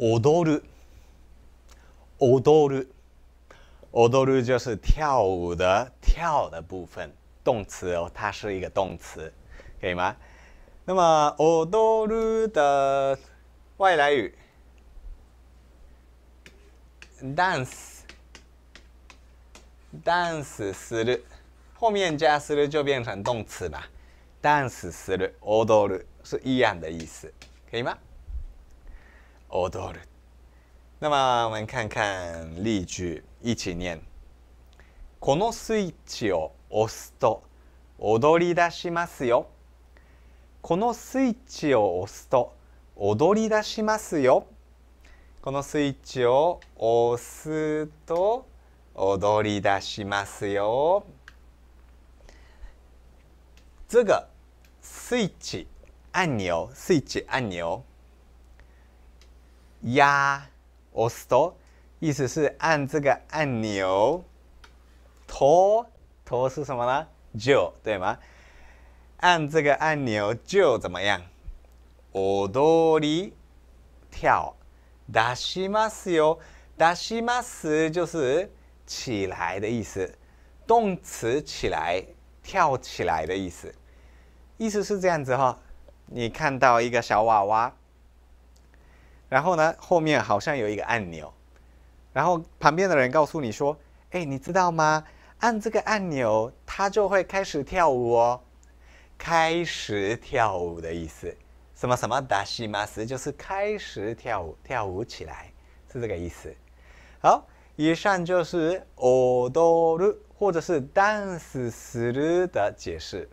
踊る、踊る、踊る就是跳舞的“跳”的部分，动词哦，它是一个动词，可以吗？那么踊る的外来语，dance，dance する，后面加する就变成动词了，dance する、踊る是一样的意思，可以吗？踊る。那么我们看看例句，一起念。このスイッチを押すと踊り出しますよ。このスイッチを押すと踊り出しますよ。このスイッチを押すと踊り出しますよ。这个スイッチ按钮，スイッチ按钮。押オスト，意思是按这个按钮。トト是什么呢？就对吗？按这个按钮就怎么样？踊り跳。だしますよ。だします就是起来的意思，动词起来，跳起来的意思。意思是这样子哈，你看到一个小娃娃。然后呢，后面好像有一个按钮，然后旁边的人告诉你说：“哎，你知道吗？按这个按钮，它就会开始跳舞哦，开始跳舞的意思。什么什么达西马斯就是开始跳舞，跳舞起来是这个意思。好，以上就是踊多鲁或者是 dance する的解释。”